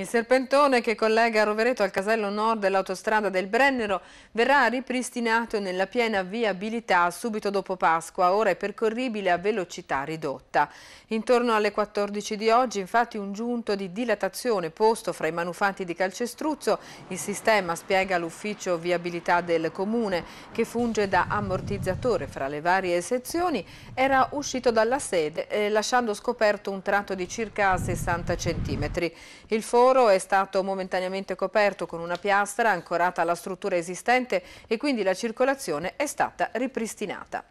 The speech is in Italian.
Il serpentone che collega Rovereto al casello nord dell'autostrada del Brennero verrà ripristinato nella piena viabilità subito dopo Pasqua, ora è percorribile a velocità ridotta. Intorno alle 14 di oggi infatti un giunto di dilatazione posto fra i manufatti di calcestruzzo, il sistema spiega l'ufficio viabilità del comune che funge da ammortizzatore fra le varie sezioni, era uscito dalla sede eh, lasciando scoperto un tratto di circa 60 cm. Il foro lavoro è stato momentaneamente coperto con una piastra ancorata alla struttura esistente e quindi la circolazione è stata ripristinata.